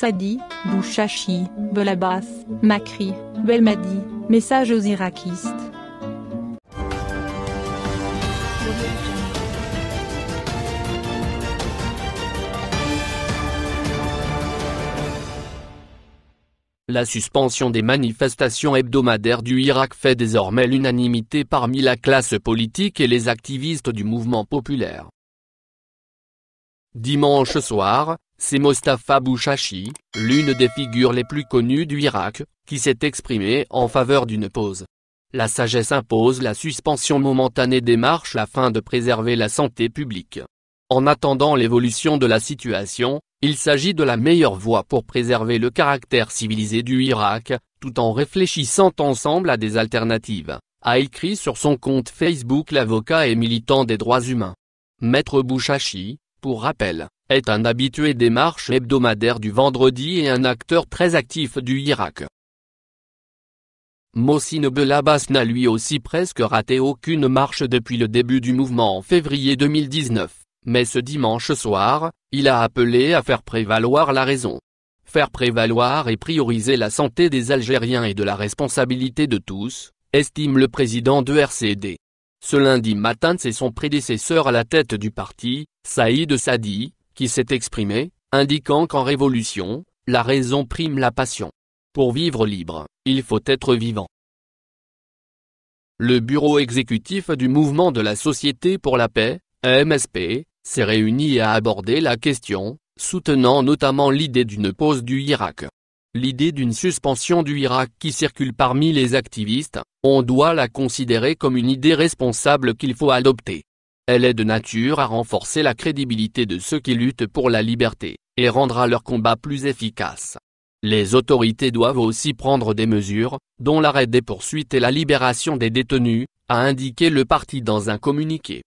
Sadi, Bouchachi, Belabas, Makri, Belmadi, message aux irakistes. La suspension des manifestations hebdomadaires du Irak fait désormais l'unanimité parmi la classe politique et les activistes du mouvement populaire. Dimanche soir, c'est Mostafa Bouchachi, l'une des figures les plus connues du Irak, qui s'est exprimée en faveur d'une pause. La sagesse impose la suspension momentanée des marches afin de préserver la santé publique. En attendant l'évolution de la situation, il s'agit de la meilleure voie pour préserver le caractère civilisé du Irak, tout en réfléchissant ensemble à des alternatives, a écrit sur son compte Facebook l'avocat et militant des droits humains. Maître Bouchachi, pour rappel, est un habitué des marches hebdomadaires du vendredi et un acteur très actif du Irak. Mossine Belabas n'a lui aussi presque raté aucune marche depuis le début du mouvement en février 2019, mais ce dimanche soir, il a appelé à faire prévaloir la raison. Faire prévaloir et prioriser la santé des Algériens et de la responsabilité de tous, estime le président de RCD. Ce lundi matin c'est son prédécesseur à la tête du parti, Saïd Sadi, qui s'est exprimé, indiquant qu'en révolution, la raison prime la passion. Pour vivre libre, il faut être vivant. Le bureau exécutif du mouvement de la Société pour la paix, MSP, s'est réuni à aborder la question, soutenant notamment l'idée d'une pause du Irak. L'idée d'une suspension du Irak qui circule parmi les activistes, on doit la considérer comme une idée responsable qu'il faut adopter. Elle est de nature à renforcer la crédibilité de ceux qui luttent pour la liberté, et rendra leur combat plus efficace. Les autorités doivent aussi prendre des mesures, dont l'arrêt des poursuites et la libération des détenus, a indiqué le parti dans un communiqué.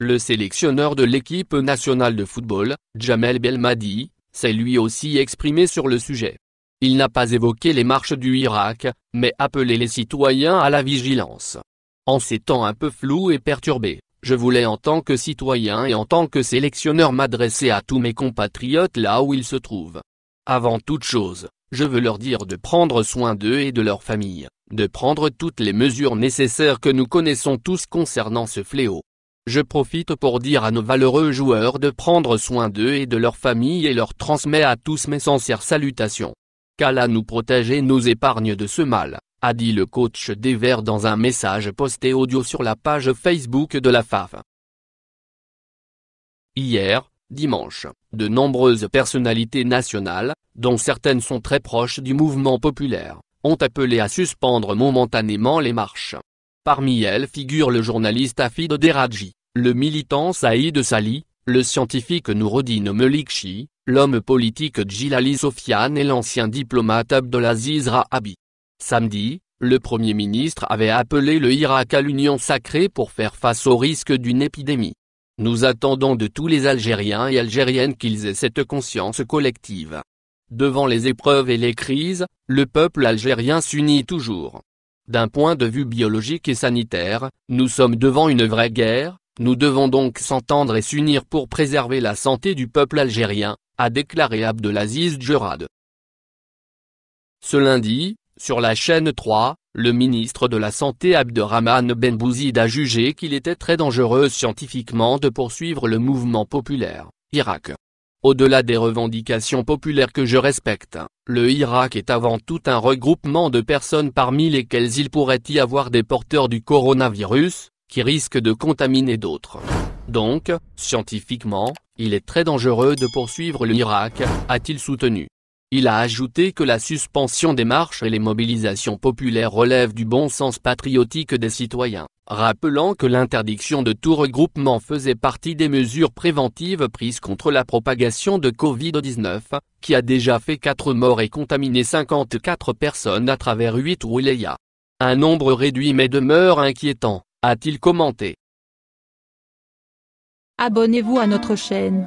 Le sélectionneur de l'équipe nationale de football, Jamel Belmadi, c'est lui aussi exprimé sur le sujet. Il n'a pas évoqué les marches du Irak, mais appelé les citoyens à la vigilance. En ces temps un peu flous et perturbés, je voulais en tant que citoyen et en tant que sélectionneur m'adresser à tous mes compatriotes là où ils se trouvent. Avant toute chose, je veux leur dire de prendre soin d'eux et de leur famille, de prendre toutes les mesures nécessaires que nous connaissons tous concernant ce fléau. Je profite pour dire à nos valeureux joueurs de prendre soin d'eux et de leur famille et leur transmet à tous mes sincères salutations. Qu'Allah nous protège et nous épargne de ce mal, a dit le coach des Verts dans un message posté audio sur la page Facebook de la FAF. Hier, dimanche, de nombreuses personnalités nationales, dont certaines sont très proches du mouvement populaire, ont appelé à suspendre momentanément les marches. Parmi elles figurent le journaliste Afid Deradji, le militant Saïd Sali, le scientifique Nouroudine Melikchi, l'homme politique Djilali Sofiane et l'ancien diplomate Abdelaziz Rahabi. Samedi, le Premier ministre avait appelé le Irak à l'union sacrée pour faire face au risque d'une épidémie. Nous attendons de tous les Algériens et Algériennes qu'ils aient cette conscience collective. Devant les épreuves et les crises, le peuple algérien s'unit toujours. D'un point de vue biologique et sanitaire, nous sommes devant une vraie guerre, nous devons donc s'entendre et s'unir pour préserver la santé du peuple algérien, a déclaré Abdelaziz Djerad. Ce lundi, sur la chaîne 3, le ministre de la Santé Abderrahman Ben Bouzid a jugé qu'il était très dangereux scientifiquement de poursuivre le mouvement populaire, Irak. Au-delà des revendications populaires que je respecte, le Irak est avant tout un regroupement de personnes parmi lesquelles il pourrait y avoir des porteurs du coronavirus, qui risquent de contaminer d'autres. Donc, scientifiquement, il est très dangereux de poursuivre le Irak, a-t-il soutenu. Il a ajouté que la suspension des marches et les mobilisations populaires relèvent du bon sens patriotique des citoyens, rappelant que l'interdiction de tout regroupement faisait partie des mesures préventives prises contre la propagation de Covid-19, qui a déjà fait 4 morts et contaminé 54 personnes à travers 8 wilayas. Un nombre réduit mais demeure inquiétant, a-t-il commenté. Abonnez-vous à notre chaîne.